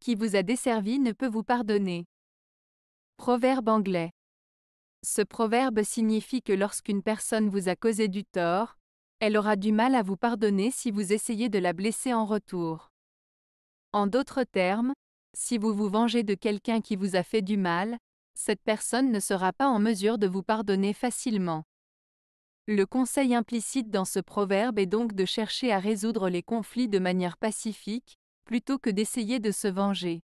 qui vous a desservi ne peut vous pardonner. Proverbe anglais. Ce proverbe signifie que lorsqu'une personne vous a causé du tort, elle aura du mal à vous pardonner si vous essayez de la blesser en retour. En d'autres termes, si vous vous vengez de quelqu'un qui vous a fait du mal, cette personne ne sera pas en mesure de vous pardonner facilement. Le conseil implicite dans ce proverbe est donc de chercher à résoudre les conflits de manière pacifique, plutôt que d'essayer de se venger.